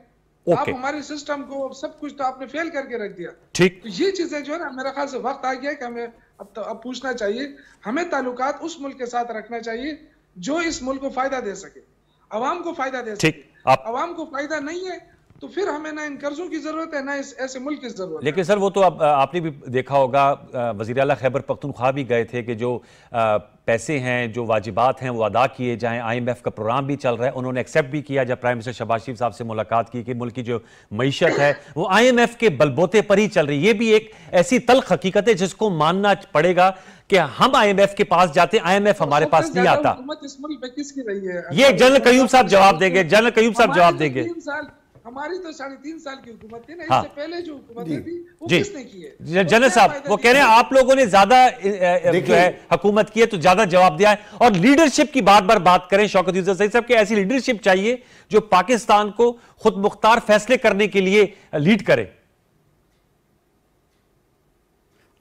आप हमारे सिस्टम को सब कुछ तो आपने फेल करके रख दिया ठीक तो ये चीजें जो है ना मेरा ख्याल से वक्त आ गया कि हमें अब तो अब पूछना चाहिए हमें ताल्लुकात उस मुल्क के साथ रखना चाहिए जो इस मुल्क को फायदा दे सके आवाम को फायदा दे ठीक आवाम को फायदा नहीं है तो फिर हमें ना इन कर्जों की जरूरत है ना इस ऐसे मुल्क की जरूरत लेकिन सर वो तो आप, आपने भी देखा होगा वजीर अला खैबर पख्तनख्वा भी गए थे कि जो आ, पैसे हैं जो वाजिबात हैं वो अदा किए जाएं आईएमएफ का प्रोग्राम भी चल रहा है उन्होंने एक्सेप्ट भी किया जब प्राइम मिनिस्टर शबाज शरीफ साहब से मुलाकात की कि मुल्क की जो मीशत है वो आईएमएफ के बलबोते पर ही चल रही है ये भी एक ऐसी तलख हकीकत है जिसको मानना पड़ेगा कि हम आईएमएफ के पास जाते एफ हमारे पास नहीं आता ये जनरल कयूब साहब जवाब देंगे जनरल कयूब साहब जवाब देंगे हमारी तो साढ़े तीन साल की हुकूमत थी ना हाँ, इससे पहले जो हुकूमत थी वो किसने की है जनरल साहब वो कह रहे हैं आप लोगों ने ज्यादा जो है हुकूमत की है तो ज्यादा जवाब दिया है और लीडरशिप की बार बार बात करें शौकत यूजर सही साहब की ऐसी लीडरशिप चाहिए जो पाकिस्तान को खुद मुख्तार फैसले करने के लिए लीड करे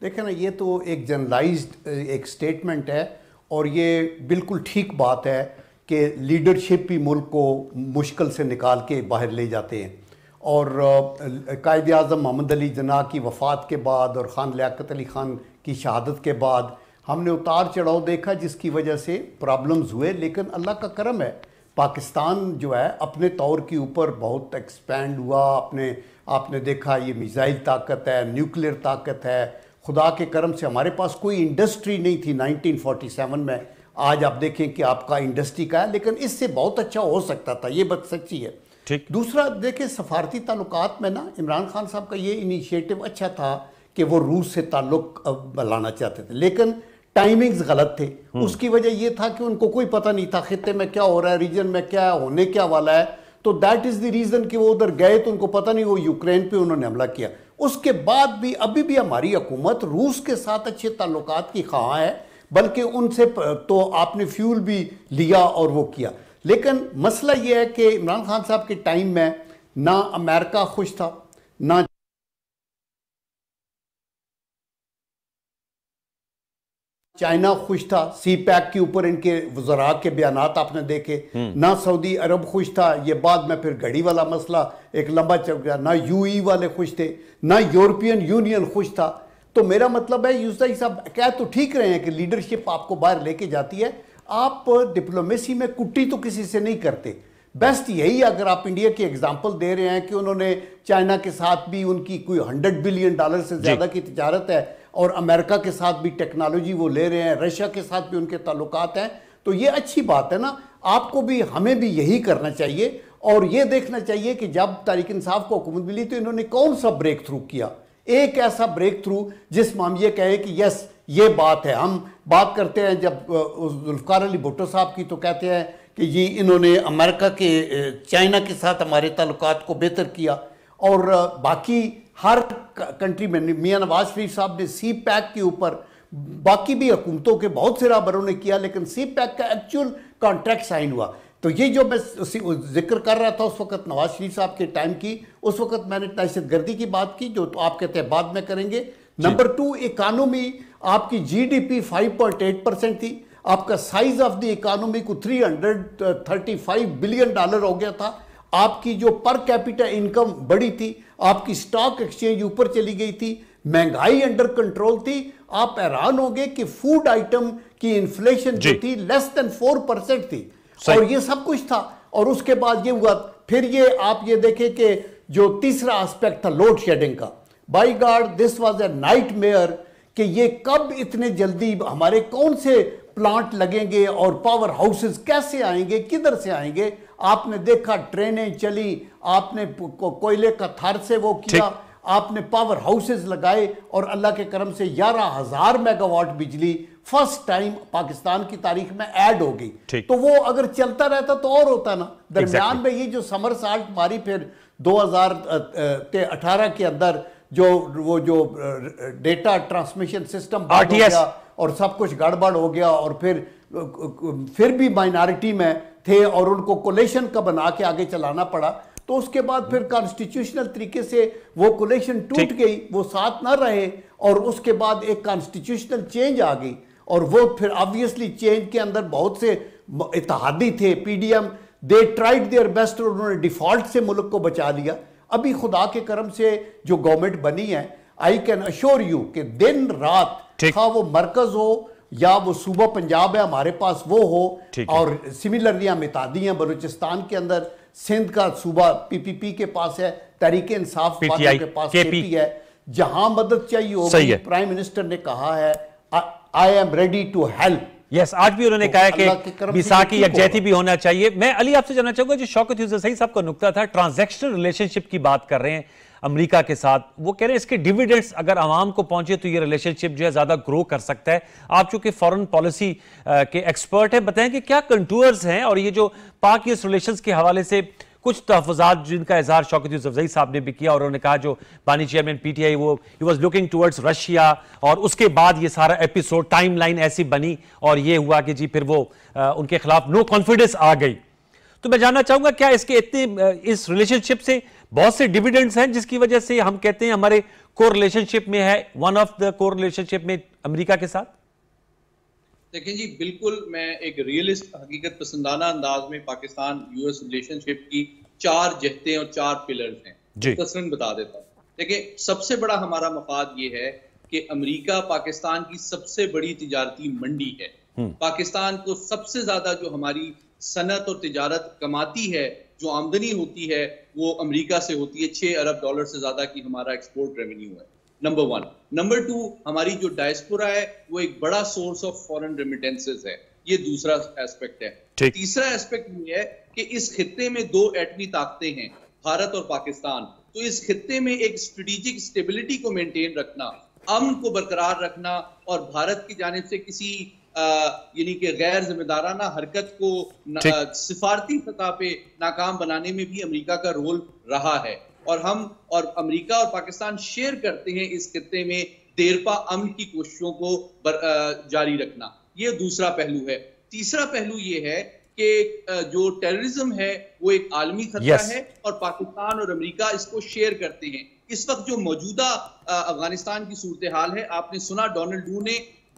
देखे ना ये तो एक जनरलाइज एक स्टेटमेंट है और ये बिल्कुल ठीक बात है कि लीडरशिप भी मुल्क को मुश्किल से निकाल के बाहर ले जाते हैं और कायद अजम मोहम्मद अली जना की वफ़ात के बाद और ख़ान लियाकत अली ख़ान की शहादत के बाद हमने उतार चढ़ाव देखा जिसकी वजह से प्रॉब्लम्स हुए लेकिन अल्लाह का करम है पाकिस्तान जो है अपने तौर के ऊपर बहुत एक्सपेंड हुआ अपने आपने देखा ये मिज़ाइल ताकत है न्यूक्लियर ताकत है खुदा के करम से हमारे पास कोई इंडस्ट्री नहीं थी 1947 में आज आप देखें कि आपका इंडस्ट्री का है लेकिन इससे बहुत अच्छा हो सकता था ये बात सच्ची है ठीक दूसरा देखें सफारती ताल्लुकात में ना इमरान खान साहब का ये इनिशिएटिव अच्छा था कि वो रूस से ताल्लुक लाना चाहते थे लेकिन टाइमिंग्स गलत थे हम्म। उसकी वजह यह था कि उनको कोई पता नहीं था खत्े में क्या हो रहा है रीजन में क्या है होने क्या वाला है तो दैट इज़ द रीज़न कि वो उधर गए तो उनको पता नहीं वो यूक्रेन पे उन्होंने हमला किया उसके बाद भी अभी भी हमारी हुकूमत रूस के साथ अच्छे ताल्लुक की खवाह है बल्कि उनसे तो आपने फ्यूल भी लिया और वो किया लेकिन मसला ये है कि इमरान खान साहब के टाइम में ना अमेरिका खुश था ना चाइना खुश था सी पैक के ऊपर इनके वजरा के बयान आपने देखे हम्म। ना सऊदी अरब खुश था ये बाद में फिर घड़ी वाला मसला एक लंबा चल गया ना यूई e वाले खुश थे ना यूरोपियन यूनियन खुश था तो मेरा मतलब है यूसदाई साहब कह तो ठीक रहे हैं कि लीडरशिप आपको बाहर लेके जाती है आप डिप्लोमेसी में कुट्टी तो किसी से नहीं करते बेस्ट यही अगर आप इंडिया की एग्जांपल दे रहे हैं कि उन्होंने चाइना के साथ भी उनकी कोई हंड्रेड बिलियन डॉलर से ज़्यादा की तजारत है और अमेरिका के साथ भी टेक्नोलॉजी वो ले रहे हैं रशिया के साथ भी उनके ताल्लुक हैं तो ये अच्छी बात है ना आपको भी हमें भी यही करना चाहिए और ये देखना चाहिए कि जब तारिक इंसाफ को हुकूमत मिली तो इन्होंने कौन सा ब्रेक थ्रू किया एक ऐसा ब्रेक थ्रू जिस हम ये कहें कि यस ये बात है हम बात करते हैं जब जुल्फ़ार अली भुट्टो साहब की तो कहते हैं कि ये इन्होंने अमेरिका के चाइना के साथ हमारे ताल्लुक को बेहतर किया और बाकी हर कंट्री में मियाँ नवाज शरीफ साहब ने सी पैक के ऊपर बाकी भी हुकूमतों के बहुत से राबरों ने किया लेकिन सी पैक का एक्चुअल कॉन्ट्रैक्ट साइन हुआ तो ये जो मैं उसी जिक्र कर रहा था उस वक्त नवाज शरीफ साहब के टाइम की उस वक्त मैंने दहशत गर्दी की बात की जो तो आप कहते हैं बाद में करेंगे नंबर टू इकानी आपकी जीडीपी 5.8 परसेंट थी आपका साइज ऑफ द इकानमी को 335 बिलियन डॉलर हो गया था आपकी जो पर कैपिटल इनकम बड़ी थी आपकी स्टॉक एक्सचेंज ऊपर चली गई थी महंगाई अंडर कंट्रोल थी आप हैरान होंगे कि फूड आइटम की इन्फ्लेशन जो थी लेस देन फोर परसेंट थी और ये सब कुछ था और उसके बाद ये हुआ फिर ये आप ये देखें कि जो तीसरा आस्पेक्ट था लोड शेडिंग का by god this was a nightmare कि ये कब इतने जल्दी हमारे कौन से प्लांट लगेंगे और पावर हाउसेस कैसे आएंगे किधर से आएंगे आपने देखा ट्रेनें चली आपने को, कोयले का थार से वो किया आपने पावर हाउसेस लगाए और अल्लाह के करम से ग्यारह हज़ार मेगावाट बिजली फर्स्ट टाइम पाकिस्तान की तारीख में ऐड हो गई तो वो अगर चलता रहता तो और होता ना दरमियान exactly. में ये जो समर साल्ट मारी फिर 2018 के अंदर जो वो जो डेटा ट्रांसमिशन सिस्टम RTS. और सब कुछ गड़बड़ हो गया और फिर फिर भी माइनॉरिटी में थे और उनको कोलेशन का बना के आगे चलाना पड़ा तो उसके बाद फिर कॉन्स्टिट्यूशनल तरीके से वो कोलेशन टूट गई वो साथ ना रहे और उसके बाद एक कॉन्स्टिट्यूशनल चेंज आ गई और वो फिर ऑब्वियसली चेंज के अंदर बहुत से इतिहादी थे PDM they tried their best और उन्होंने डिफ़ॉल्ट से मुल्क को बचा लिया अभी खुदा के करम से जो गवर्नमेंट बनी है आई कैन अश्योर यू कि दिन रात हाँ वो मरकज हो या वो सूबा पंजाब है हमारे पास वो हो और सिमिलरली हम इतिहादी हैं बलूचिस्तान के अंदर सिंध का सूबा पीपीपी के पास है तहरीक इंसाफ के पास केपी है जहां मदद चाहिए हो प्राइम मिनिस्टर ने कहा है I am ready to help yes आज भी उन्होंने तो कहा कि विसाखी यकजहती भी होना चाहिए मैं अली आपसे जानना चाहूंगा जो शौकत यूजर सही साहब का नुकता था ट्रांजेक्शनल रिलेशनशिप की बात कर रहे हैं अमेरिका के साथ वो कह रहे हैं इसके डिविडेंड्स अगर आवाम को पहुंचे तो ये रिलेशनशिप जो है ज़्यादा ग्रो कर सकता है आप चूंकि फॉरेन पॉलिसी के एक्सपर्ट हैं बताएं कि क्या कंटूअर्स हैं और ये जो पाक यूएस रिलेशंस के हवाले से कुछ तहफात तो जिनका इजहार शौकत यूसफजई साहब ने भी किया और उन्होंने कहा जो बानी चेयरमैन पी टी आई वो you was looking towards Russia और उसके बाद ये सारा एपिसोड टाइम लाइन ऐसी बनी और ये हुआ कि जी फिर वो आ, उनके खिलाफ नो कॉन्फिडेंस आ गई तो मैं जानना चाहूंगा क्या इसके इतने इस रिलेशनशिप से बहुत से डिविडेंड्स हैं जिसकी वजह से हम कहते हैं हमारे को रिलेशनशिप में है वन ऑफ द को रिलेशनशिप में अमरीका के साथ देखें जी बिल्कुल मैं एक रियलिस्ट हकीकत पसंदाना अंदाज में पाकिस्तान यूएस रिलेशनशिप की चार जहते और चार पिलर हैं तस्वीर बता देता हूँ देखिए सबसे बड़ा हमारा मफाद ये है कि अमेरिका पाकिस्तान की सबसे बड़ी तजारती मंडी है हम्म। पाकिस्तान को सबसे ज्यादा जो हमारी सनत और तजारत कमाती है जो आमदनी होती है वो अमेरिका से होती है छह अरब डॉलर से ज्यादा की हमारा एक्सपोर्ट रेवेन्यू है नंबर वन नंबर टू हमारी जो डायस्पोरा है वो एक बड़ा सोर्स ऑफ फॉरेन रेमिटेंसेस है ये दूसरा एस्पेक्ट है तीसरा एस्पेक्ट ये है कि इस खत्ते में दो एटमी ताकतें हैं भारत और पाकिस्तान तो इस खत्ते में एक स्ट्रेटेजिक स्टेबिलिटी को मेंटेन रखना अमन को बरकरार रखना और भारत की जानब से किसी यानी कि गैर जिम्मेदाराना हरकत को सिफारती सतह पे नाकाम बनाने में भी अमेरिका का रोल रहा है और हम और अमेरिका और पाकिस्तान शेयर करते हैं इस खत्े में देरपा अमन की कोशिशों को बर, आ, जारी रखना ये दूसरा पहलू है तीसरा पहलू ये है कि जो टेररिज्म है वो एक आलमी खतरा yes. है और पाकिस्तान और अमेरिका इसको शेयर करते हैं इस वक्त जो मौजूदा अफगानिस्तान की सूरत हाल है आपने सुना डोनाल्ड डू ने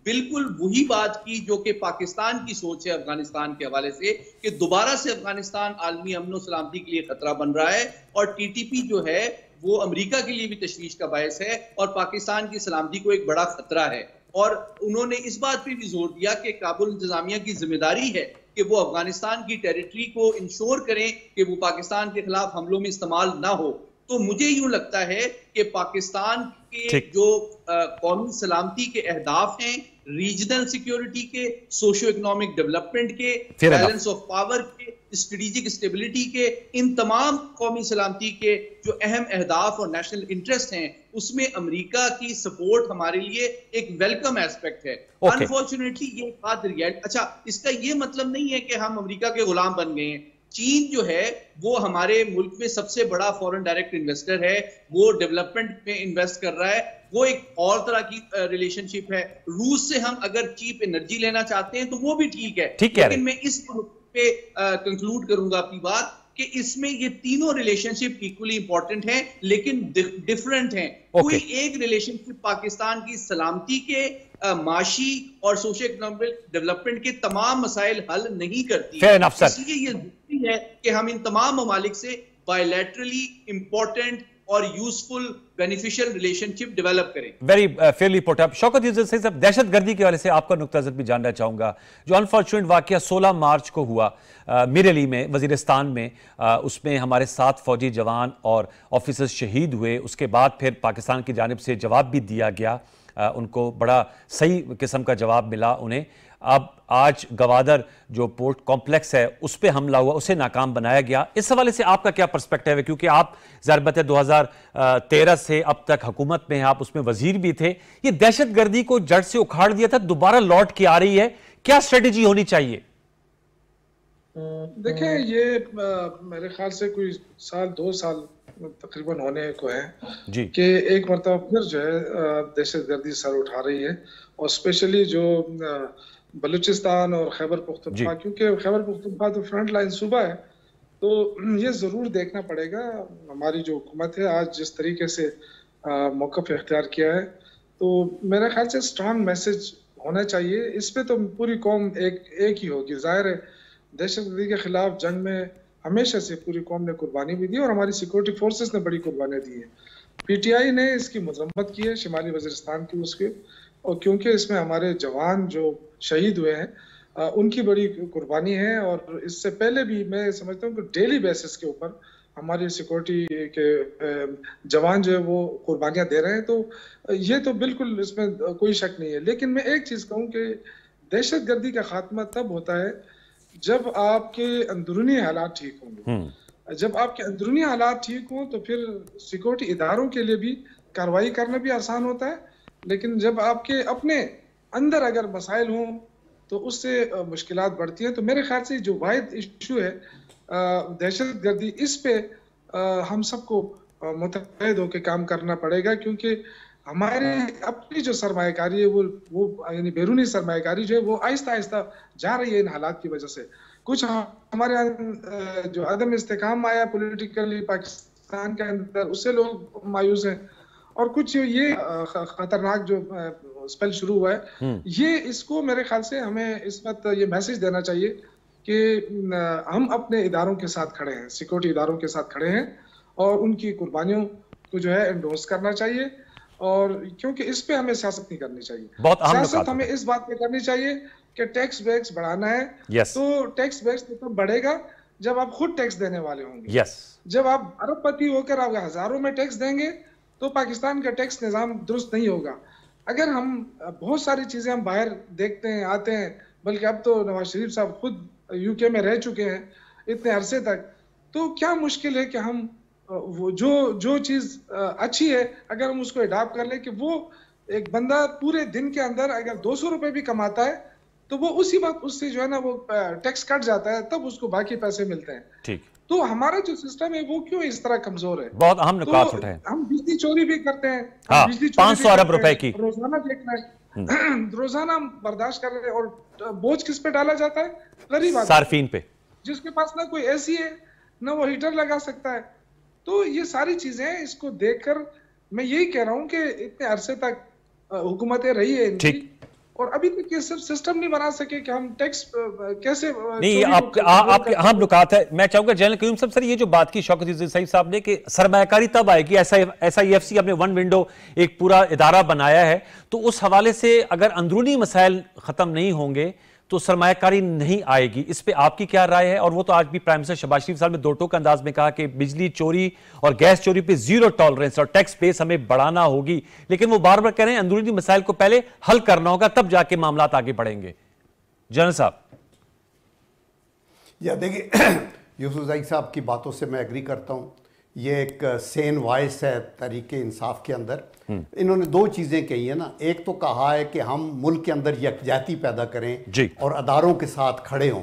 बिल्कुल वही बात की जो कि पाकिस्तान की सोच है अफगानिस्तान के हवाले से कि दोबारा से अफगानिस्तान आलमी अमन सलामती के लिए खतरा बन रहा है और टीटीपी जो है वो अमेरिका के लिए भी तशवीश का बायस है और पाकिस्तान की सलामती को एक बड़ा खतरा है और उन्होंने इस बात पर भी जोर दिया कि काबुल इंतजामिया की जिम्मेदारी है कि वो अफगानिस्तान की टेरिटरी को इंश्योर करें कि वो पाकिस्तान के खिलाफ हमलों में इस्तेमाल ना हो तो मुझे यूं लगता है कि पाकिस्तान के जो कौमी सलामती के अहदाफ हैं रीजनल सिक्योरिटी के सोशो इकोनॉमिक डेवलपमेंट के बैलेंस ऑफ पावर के स्ट्रेटेजिक स्टेबिलिटी के इन तमाम कौमी सलामती के जो अहम अहदाफ और नेशनल इंटरेस्ट हैं उसमें अमेरिका की सपोर्ट हमारे लिए एक वेलकम एस्पेक्ट है अनफॉर्चुनेटली okay. ये बात रियल अच्छा इसका ये मतलब नहीं है कि हम अमेरिका के गुलाम बन गए हैं चीन जो है वो हमारे मुल्क में सबसे बड़ा फॉरेन डायरेक्ट इन्वेस्टर है वो डेवलपमेंट में इन्वेस्ट कर रहा है वो एक और तरह की रिलेशनशिप है रूस से हम अगर चीप एनर्जी लेना चाहते हैं तो वो भी ठीक है ठीक है लेकिन मैं इस पे कंक्लूड करूंगा अपनी बात कि इसमें ये तीनों रिलेशनशिप इक्वली इंपॉर्टेंट हैं लेकिन डिफरेंट हैं कोई एक रिलेशनशिप पाकिस्तान की सलामती के माशी और सोशल इकोनॉमिक डेवलपमेंट के तमाम मसाइल हल नहीं करती इसलिए ये जरूरी है कि हम इन तमाम ममालिक से बायोलेटरली इंपॉर्टेंट और यूजफुल बेनिफिशियल रिलेशनशिप डेवलप करें very fairly put up Shaukat यूजर से सब दहशतगर्दी के वाले से आपका नुकता नुकताजर भी जानना चाहूंगा जो अनफॉर्चुनेट वाक्य 16 मार्च को हुआ uh, मिरेली में वजीरस्तान में आ, uh, उसमें हमारे सात फौजी जवान और ऑफिसर्स शहीद हुए उसके बाद फिर पाकिस्तान की जानब से जवाब भी दिया गया आ, uh, उनको बड़ा सही किस्म का जवाब मिला उन्हें अब आज गवादर जो पोर्ट कॉम्प्लेक्स है उस पर हमला हुआ उसे नाकाम बनाया गया इस हवाले से आपका क्या पर्सपेक्टिव है क्योंकि आप ज़रबत 2013 से अब तक हुकूमत में हैं आप उसमें वजीर भी थे ये दहशत गर्दी को जड़ से उखाड़ दिया था दोबारा लौट के आ रही है क्या स्ट्रेटेजी होनी चाहिए देखिए ये आ, मेरे ख्याल से कोई साल दो साल तकरीबन होने को है जी। कि एक मरतबा फिर जो है दहशत गर्दी सर उठा रही है और स्पेशली जो आ, बलूचिस्तान और खैबर पुख्तनख्वा क्योंकि खैबर पुख्तवा तो फ्रंट लाइन सूबा है तो ये ज़रूर देखना पड़ेगा हमारी जो हुकूमत है आज जिस तरीके से मौकफ अख्तियार किया है तो मेरे ख्याल से स्ट्रांग मैसेज होना चाहिए इस पर तो पूरी कौम एक एक ही होगी ज़ाहिर है दहशतगर्दी के ख़िलाफ़ जंग में हमेशा से पूरी कौम ने कुर्बानी भी दी और हमारी सिक्योरिटी फोर्सेस ने बड़ी कुर्बानियाँ दी टी पीटीआई ने इसकी मजम्मत की है शिमाली वजरस्तान की उसके और क्योंकि इसमें हमारे जवान जो शहीद हुए हैं उनकी बड़ी कुर्बानी है और इससे पहले भी मैं समझता हूँ कि डेली बेसिस के ऊपर हमारी सिक्योरिटी के जवान जो है वो कुर्बानियाँ दे रहे हैं तो ये तो बिल्कुल इसमें कोई शक नहीं है लेकिन मैं एक चीज़ कहूँ कि दहशत गर्दी का खात्मा तब होता है जब आपके अंदरूनी हालात ठीक होंगे हम्म। जब आपके अंदरूनी हालात ठीक हों तो फिर सिक्योरिटी इदारों के लिए भी कार्रवाई करना भी आसान होता है लेकिन जब आपके अपने अंदर अगर मसाइल हों तो उससे मुश्किल बढ़ती हैं तो मेरे ख्याल से जो वाद इशू है दहशत गर्दी इस पे हम सबको मुतहद होकर काम करना पड़ेगा क्योंकि हमारे अपनी जो सरमाकारी है वो वो यानी बैरूनी सरमाकारी जो है वो आहिस्ता आहिस्ता जा रही है इन हालात की वजह से कुछ हमारे यहाँ अं, जो अदम इसकाम आया पोलिटिकली पाकिस्तान के अंदर उससे लोग मायूस हैं और कुछ ये खतरनाक जो स्पेल शुरू हुआ है हम्म। ये इसको मेरे ख्याल से हमें इस वक्त ये मैसेज देना चाहिए कि हम अपने इदारों के साथ खड़े हैं सिक्योरिटी इदारों के साथ खड़े हैं और उनकी कुर्बानियों को जो है एंडोर्स करना चाहिए और क्योंकि इस पे हमें सियासत नहीं करनी चाहिए सियासत हमें इस बात पे करनी चाहिए कि टैक्स बैग्स बढ़ाना है yes. तो टैक्स बैग्स तो तो बढ़ेगा जब आप खुद टैक्स देने वाले होंगे yes. जब आप अरबपति होकर आप हजारों में टैक्स देंगे तो पाकिस्तान का टैक्स निज़ाम दुरुस्त नहीं होगा अगर हम बहुत सारी चीज़ें हम बाहर देखते हैं आते हैं बल्कि अब तो नवाज शरीफ साहब खुद यूके में रह चुके हैं इतने अरसे तक तो क्या मुश्किल है कि हम वो जो जो चीज़ अच्छी है अगर हम उसको एडाप्ट कर लें कि वो एक बंदा पूरे दिन के अंदर अगर दो सौ रुपये भी कमाता है तो वो उसी वक्त उससे जो है ना वो टैक्स कट जाता है तब उसको बाकी पैसे मिलते हैं ठीक तो हमारा जो सिस्टम है वो क्यों इस तरह कमजोर है बहुत अहम निकास तो हम बिजली चोरी भी करते हैं हाँ, पांच सौ अरब रुपए की रोजाना देख रहे हैं रोजाना बर्दाश्त कर रहे हैं और बोझ किस पे डाला जाता है गरीब सार्फिन पे जिसके पास ना कोई एसी है ना वो हीटर लगा सकता है तो ये सारी चीजें इसको देखकर मैं यही कह रहा हूँ कि इतने अरसे तक हुकूमतें रही है इनकी और अभी तक ये सब सिस्टम नहीं बना सके कि हम टैक्स कैसे नहीं आप आपके अहम नुकात है मैं चाहूंगा जनरल क्यूम सब सर ये जो बात की शौकत सईद साहब ने कि सरमाकारी तब आएगी ऐसा ऐसा आई एफ सी अपने वन विंडो एक पूरा इदारा बनाया है तो उस हवाले से अगर अंदरूनी मसाइल खत्म नहीं होंगे तो सरमाकारी नहीं आएगी इस पर आपकी क्या राय है और वो तो आज भी प्राइम मिनिस्टर शबाज शरीफ साहब ने दो टोक अंदाज में कहा कि बिजली चोरी और गैस चोरी पे जीरो टॉलरेंस और टैक्स बेस हमें बढ़ाना होगी लेकिन वो बार बार कह रहे हैं अंदरूनी मसाइल को पहले हल करना होगा तब जाके मामला आगे बढ़ेंगे जनरल साहब या देखिए यूसुफ साहब की बातों से मैं एग्री करता हूं ये एक सेन वॉइस है तरीके इंसाफ के अंदर हम्म। इन्होंने दो चीज़ें कही है ना एक तो कहा है कि हम मुल्क के अंदर यकजहती पैदा करें और अदारों के साथ खड़े हों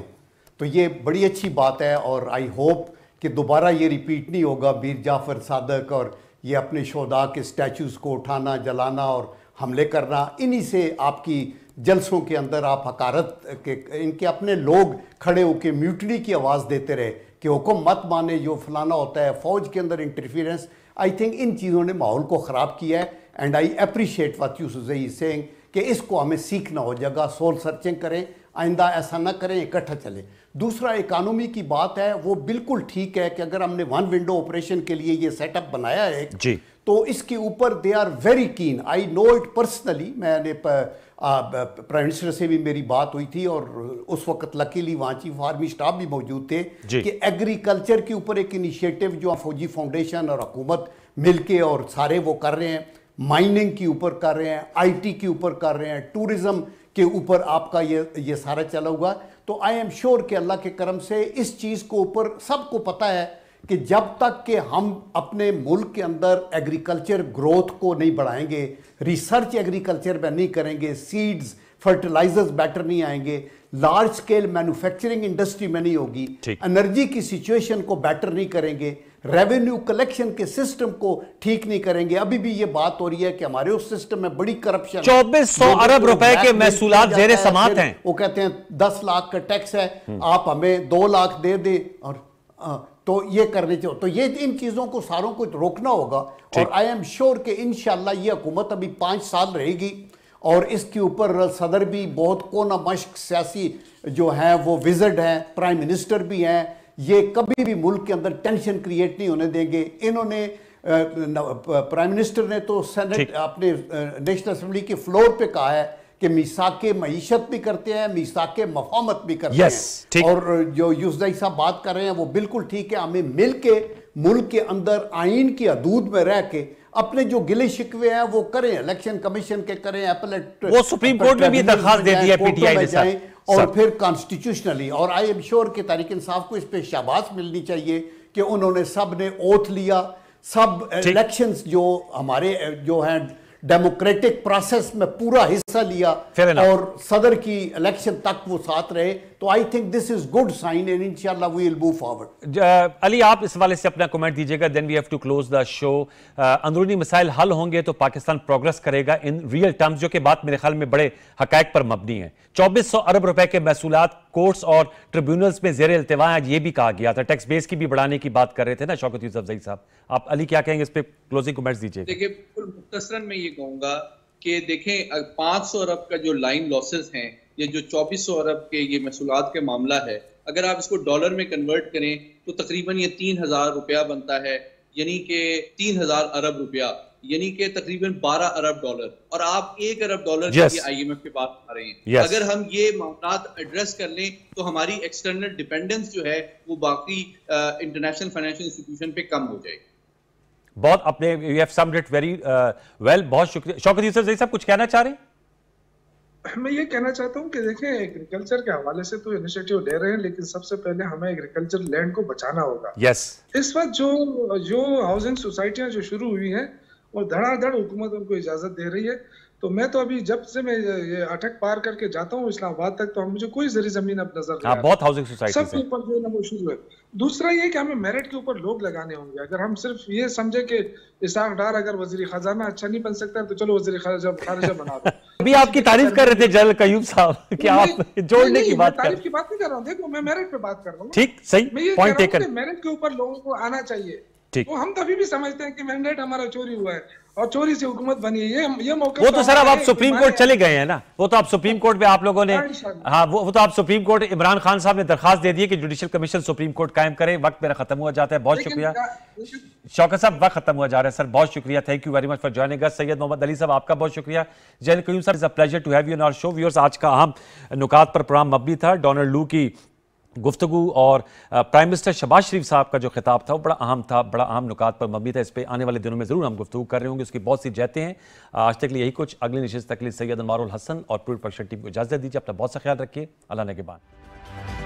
तो ये बड़ी अच्छी बात है और आई होप कि दोबारा ये रिपीट नहीं होगा बीर जाफर सादक और ये अपने शोदा के स्टैचूज़ को उठाना जलाना और हमले करना इन्हीं से आपकी जलसों के अंदर आप हकारत के इनके अपने लोग खड़े होकर म्यूटनी की आवाज़ देते रहे कि हुक्म मत माने जो फलाना होता है फौज के अंदर इंटरफियरेंस आई थिंक इन चीज़ों ने माहौल को ख़राब किया है and I appreciate what you सुजई सेंग कि इसको हमें सीखना हो जगह सोल सर्चिंग करें आइंदा ऐसा ना करें इकट्ठा चले दूसरा इकानमी की बात है वो बिल्कुल ठीक है कि अगर हमने वन विंडो ऑपरेशन के लिए ये सेटअप बनाया है जी तो इसके ऊपर दे are very keen I know it personally मैंने प्राइम मिनिस्टर से भी मेरी बात हुई थी और उस वक्त लकीली वहाँ चीफ आर्मी स्टाफ भी मौजूद थे कि एग्रीकल्चर के ऊपर एक इनिशिएटिव जो फौजी फाउंडेशन और हुकूमत मिलके और सारे वो कर रहे हैं माइनिंग के ऊपर कर रहे हैं आईटी के ऊपर कर रहे हैं टूरिज़्म के ऊपर आपका ये ये सारा चला हुआ तो आई एम श्योर कि अल्लाह के करम से इस चीज़ को ऊपर सबको पता है कि जब तक कि हम अपने मुल्क के अंदर एग्रीकल्चर ग्रोथ को नहीं बढ़ाएंगे रिसर्च एग्रीकल्चर में नहीं करेंगे सीड्स फर्टिलाइजर्स बेटर नहीं आएंगे लार्ज स्केल मैन्युफैक्चरिंग इंडस्ट्री में नहीं होगी एनर्जी की सिचुएशन को बेटर नहीं करेंगे रेवेन्यू कलेक्शन के सिस्टम को ठीक नहीं करेंगे अभी भी ये बात हो रही है कि हमारे उस सिस्टम में बड़ी करप्शन चौबीस सौ अरब रुपए के महसूल जेरे समाप्त हैं वो कहते हैं दस लाख का टैक्स है हम्म। आप हमें दो लाख दे दे और तो ये करने चाहिए तो ये इन चीज़ों को सारों को रोकना होगा और आई एम श्योर कि इन ये हुकूमत अभी पाँच साल रहेगी और इसके ऊपर सदर भी बहुत कोना मश्क सियासी जो हैं वो विजट हैं प्राइम मिनिस्टर भी हैं ये कभी भी मुल्क के अंदर टेंशन क्रिएट नहीं होने देंगे इन्होंने प्राइम मिनिस्टर ने तो सेनेट अपने नेशनल असम्बली के फ्लोर पे कहा है कि मिसा के मीशत भी करते हैं मिसा के मफामत भी करते yes, हैं और जो यूसदाई साहब बात कर रहे हैं वो बिल्कुल ठीक है हमें मिल के मुल्क के अंदर आइन की हदूद में रह के अपने जो गिले शिकवे हैं वो करें इलेक्शन कमीशन के करें अपलेट वो सुप्रीम कोर्ट में भी दरखास्त दे दी है पीटीआई ने सर और फिर कॉन्स्टिट्यूशनली और आई एम श्योर के तारिक इंसाफ को इस पे शाबाश मिलनी चाहिए कि उन्होंने सब ने ओथ लिया सब इलेक्शंस जो हमारे जो हैं डेमोक्रेटिक प्रोसेस में पूरा हिस्सा लिया और सदर की इलेक्शन तक वो साथ रहे तो I think this is good sign and इंशाल्लाह we will move forward Ali आप इस वाले से अपना कमेंट दीजिएगा then we have to close the show अंदरूनी मसाइल हल होंगे तो पाकिस्तान प्रोग्रेस करेगा इन रियल टर्म्स जो कि बात मेरे ख्याल में बड़े हकायक पर मबनी है चौबीस सौ अरब रुपए के महसूलत कोर्ट्स और ट्रिब्यूनल्स में जेर अल्तवा आज ये भी कहा गया था टैक्स बेस की भी बढ़ाने की बात कर रहे थे ना शौकत यूसफ जई साहब आप अली क्या कहेंगे इस पर क्लोजिंग कमेंट्स दीजिए देखिए बिल्कुल मुख्तसरन में ये कहूँगा कि देखें पाँच सौ अरब का जो लाइन लॉसेज हैं ये जो चौबीस सौ अरब के ये मसूलत का मामला है अगर आप इसको डॉलर में कन्वर्ट करें तो तकरीबन ये तीन हजार रुपया बनता है यानी कि तीन हजार अरब रुपया यानी कि तकरीबन 12 अरब डॉलर और आप एक अरब डॉलर yes. एम एफ के पास आ रहे हैं yes. अगर हम ये मामला एड्रेस कर लें तो हमारी एक्सटर्नल डिपेंडेंस जो है वो बाकी इंटरनेशनल फाइनेंशियल इंस्टीट्यूशन पे कम हो जाएगी बहुत अपने you have summed it very well बहुत शुक्रिया शौकत यूसुफ जई साहब कुछ कहना चाह रहे हैं मैं ये कहना चाहता हूँ कि देखें एग्रीकल्चर के हवाले से तो इनिशिएटिव ले रहे हैं लेकिन सबसे पहले हमें एग्रीकल्चर लैंड को बचाना होगा यस yes. इस वक्त जो जो हाउसिंग सोसाइटियां जो शुरू हुई हैं और धड़ाधड़ हुकूमत उनको इजाज़त दे रही है तो मैं तो अभी जब से मैं ये अटक पार करके जाता हूँ इस्लामाबाद तक तो हम मुझे कोई जरिए जमीन अब नजर हाँ, बहुत हाउसिंग सब ऊपर जो है ना वो शुरू है दूसरा ये कि हमें मेरिट के ऊपर लोग लगाने होंगे अगर हम सिर्फ ये समझे कि इसाक डार अगर वजीर खजाना अच्छा नहीं बन सकता तो चलो वजी खारजा बना दो अभी आपकी तारीफ कर रहे थे जल कयूब साहब कि आप जोड़ने की बात तारीफ की बात नहीं कर रहा हूँ देखो मैं मेरिट पे बात कर रहा हूँ ठीक सही मैं रहा हूँ मेरिट के ऊपर लोगों को आना चाहिए ठीक वो तो हम तभी भी समझते हैं कि मैंडेट हमारा चोरी हुआ है और चोरी से हुकूमत बनी है ये ये मौका वो तो सर अब आप सुप्रीम कोर्ट चले गए हैं ना वो तो आप सुप्रीम कोर्ट पे आप लोगों ने हाँ वो, वो तो आप सुप्रीम कोर्ट इमरान खान साहब ने दरखास्त दे दी है कि जुडिशियल कमीशन सुप्रीम कोर्ट कायम करे वक्त मेरा खत्म हुआ जाता है बहुत शुक्रिया शौकत साहब वक्त खत्म हुआ जा रहा है सर बहुत शुक्रिया thank you very much for joining us Syed Mohammad Ali sahab आपका बहुत शुक्रिया Zain Qayyum sir is a pleasure to have you in our show viewers आज का अहम नुकात पर प्रोग्राम मबनी था डोनल्ड लू की गुफ्तु और प्राइम मिनिस्टर शबाज शरीफ साहब का जो खिताब था वो बड़ा अहम था बड़ा अहम नुकात पर मबी था इस पर आने वाले दिनों में ज़रूर हम गुफ्तु कर रहे होंगे उसकी बहुत सी जहते हैं आज तक लिए यही कुछ अगली निशेष तक लिए सैयद अनवारुल हसन और पूर्व पक्ष टीम को इजाज़त दीजिए अपना बहुत सा ख्याल रखिए अल्लाह के बाद